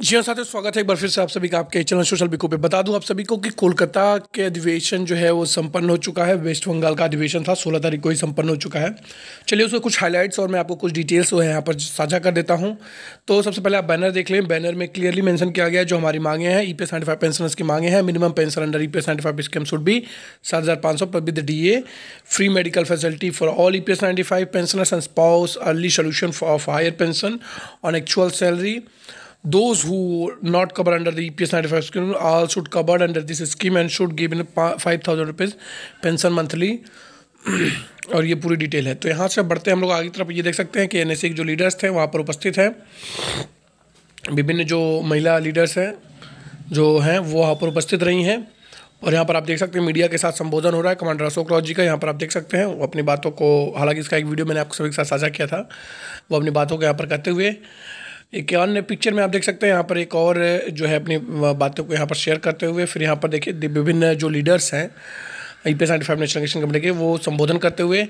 जी हाँ साथियों स्वागत है एक बार फिर से आप सभी का आपके चैनल सोशल बिको पे बता दूं आप सभी को कि कोलकाता के अधिवेशन जो है वो संपन्न हो चुका है वेस्ट बंगाल का अधिवेशन था 16 तारीख को ही संपन्न हो चुका है चलिए उसके कुछ हाइलाइट्स और मैं आपको कुछ डिटेल्स जो है यहाँ पर साझा कर देता हूँ तो सबसे पहले आप बैनर देख लें बैनर में क्लियरली मैंशन किया गया जो हमारी मांगे हैं E P seventy five pensioners की मांगे हैं minimum pension under E P seventy five scheme should भी सात हज़ार पाँच सौ with D A free medical facility for all E P S ninety five pensioners and spouse early solution of higher pension on actual salary those who not covered under the EPS 95 scheme all should covered under this scheme and should give in five thousand rupees pension monthly और ये पूरी detail है तो यहाँ से बढ़ते हम लोग आगे तरफ ये देख सकते हैं कि एन e के जो लीडर्स थे वहाँ पर उपस्थित हैं विभिन्न जो महिला लीडर्स हैं जो हैं वो वहाँ पर उपस्थित रही हैं और यहाँ पर आप देख सकते हैं मीडिया के साथ संबोधन हो रहा है कमांडर अशोक राव जी का यहाँ पर आप देख सकते हैं वो अपनी बातों को हालांकि इसका एक वीडियो मैंने आपको सभी के साथ साझा किया था वो अपनी बातों को यहाँ पर कहते हुए इक्यावन पिक्चर में आप देख सकते हैं यहाँ पर एक और जो है अपनी बातों को यहाँ पर शेयर करते हुए फिर यहाँ पर देखिए विभिन्न जो लीडर्स हैं I P five national committee के वो संबोधन करते हुए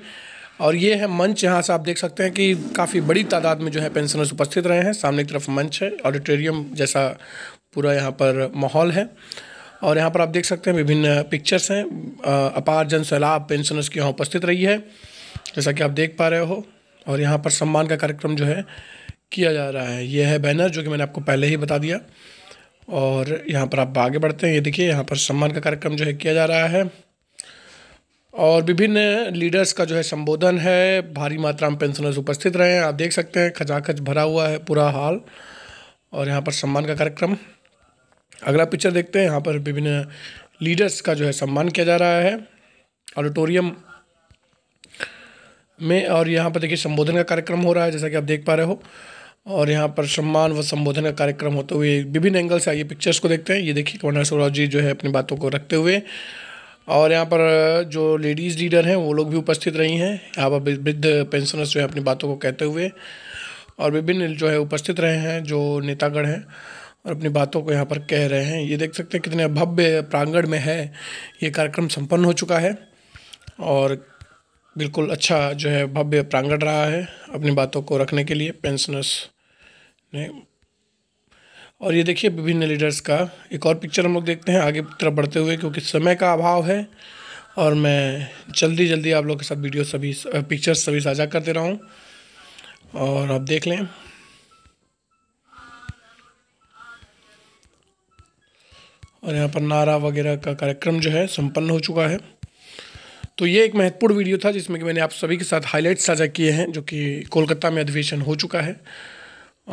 और ये है मंच यहाँ से आप देख सकते हैं कि काफ़ी बड़ी तादाद में जो है पेंशनर्स उपस्थित रहे हैं सामने की तरफ मंच है ऑडिटोरियम जैसा पूरा यहाँ पर माहौल है और यहाँ पर आप देख सकते हैं विभिन्न पिक्चर्स हैं अपार जन सैलाब पेंशनर्स की यहाँ उपस्थित रही है जैसा कि आप देख पा रहे हो और यहाँ पर सम्मान का कार्यक्रम जो है किया जा रहा है ये है बैनर जो कि मैंने आपको पहले ही बता दिया और यहाँ पर आप आगे बढ़ते हैं ये देखिए यहाँ पर सम्मान का कार्यक्रम जो है किया जा रहा है और विभिन्न लीडर्स का जो है संबोधन है भारी मात्रा में पेंशनर्स उपस्थित रहे हैं आप देख सकते हैं खचाखच भरा हुआ है पूरा हाल और यहाँ पर सम्मान का कार्यक्रम अगला पिक्चर देखते हैं यहाँ पर विभिन्न लीडर्स का जो है सम्मान किया जा रहा है ऑडिटोरियम में और यहाँ पर देखिए संबोधन का कार्यक्रम हो रहा है जैसा कि आप देख पा रहे हो और यहाँ पर सम्मान व संबोधन का कार्यक्रम होते हुए विभिन्न एंगल से आइए पिक्चर्स को देखते हैं ये देखिए कमर्नर सौरव जी जो है अपनी बातों को रखते हुए और यहाँ पर जो लेडीज़ लीडर हैं वो लोग भी उपस्थित रही हैं यहाँ पर वृद्ध पेंशनर्स जो है अपनी बातों को कहते हुए और विभिन्न जो है उपस्थित रहे हैं जो नेतागढ़ हैं और अपनी बातों को यहाँ पर कह रहे हैं ये देख सकते हैं कितने भव्य प्रांगण में है ये कार्यक्रम सम्पन्न हो चुका है और बिल्कुल अच्छा जो है भव्य प्रांगण रहा है अपनी बातों को रखने के लिए पेंशनर्स ने और ये देखिए विभिन्न लीडर्स का एक और पिक्चर हम लोग देखते हैं आगे तरफ बढ़ते हुए क्योंकि समय का अभाव है और मैं जल्दी जल्दी आप लोग के साथ वीडियो सभी पिक्चर्स सभी साझा कर दे रहा हूँ और आप देख लें और यहाँ पर नारा वगैरह का कार्यक्रम जो है संपन्न हो चुका है तो ये एक महत्वपूर्ण वीडियो था जिसमें कि मैंने आप सभी के साथ हाईलाइट साझा किए हैं जो कि कोलकाता में अधिवेशन हो चुका है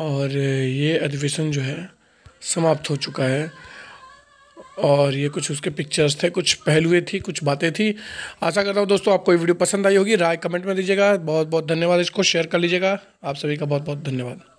और ये अधिवेशन जो है समाप्त हो चुका है और ये कुछ उसके पिक्चर्स थे कुछ पहलुए थी कुछ बातें थी आशा करता हूँ दोस्तों आपको ये वीडियो पसंद आई होगी राय कमेंट में दीजिएगा बहुत बहुत धन्यवाद इसको शेयर कर लीजिएगा आप सभी का बहुत बहुत धन्यवाद